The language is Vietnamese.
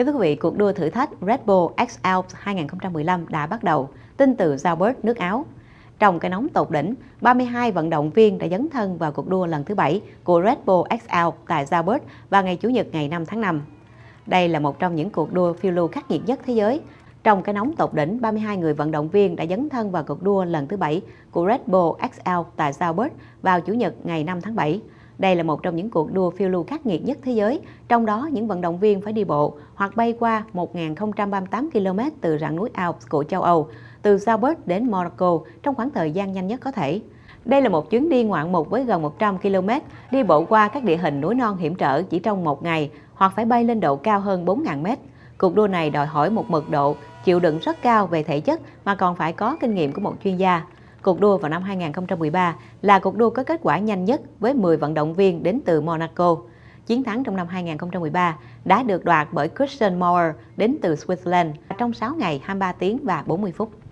Kính thưa quý vị, cuộc đua thử thách Red Bull X Alps 2015 đã bắt đầu, tin từ Zalbert nước Áo. Trong cái nóng tột đỉnh, 32 vận động viên đã dấn thân vào cuộc đua lần thứ 7 của Red Bull X Alps tại Zalbert vào ngày Chủ nhật ngày 5 tháng 5. Đây là một trong những cuộc đua phiêu lưu khắc nghiệt nhất thế giới. Trong cái nóng tột đỉnh, 32 người vận động viên đã dấn thân vào cuộc đua lần thứ 7 của Red Bull XL tại Zalbert vào Chủ nhật ngày 5 tháng 7. Đây là một trong những cuộc đua phiêu lưu khắc nghiệt nhất thế giới, trong đó những vận động viên phải đi bộ hoặc bay qua 1.038 km từ rặng núi Alps của châu Âu, từ Zagreb đến Morocco trong khoảng thời gian nhanh nhất có thể. Đây là một chuyến đi ngoạn mục với gần 100 km, đi bộ qua các địa hình núi non hiểm trở chỉ trong một ngày hoặc phải bay lên độ cao hơn 4.000 m. Cuộc đua này đòi hỏi một mật độ, chịu đựng rất cao về thể chất mà còn phải có kinh nghiệm của một chuyên gia. Cuộc đua vào năm 2013 là cuộc đua có kết quả nhanh nhất với 10 vận động viên đến từ Monaco. Chiến thắng trong năm 2013 đã được đoạt bởi Christian Mauer đến từ Switzerland trong 6 ngày 23 tiếng và 40 phút.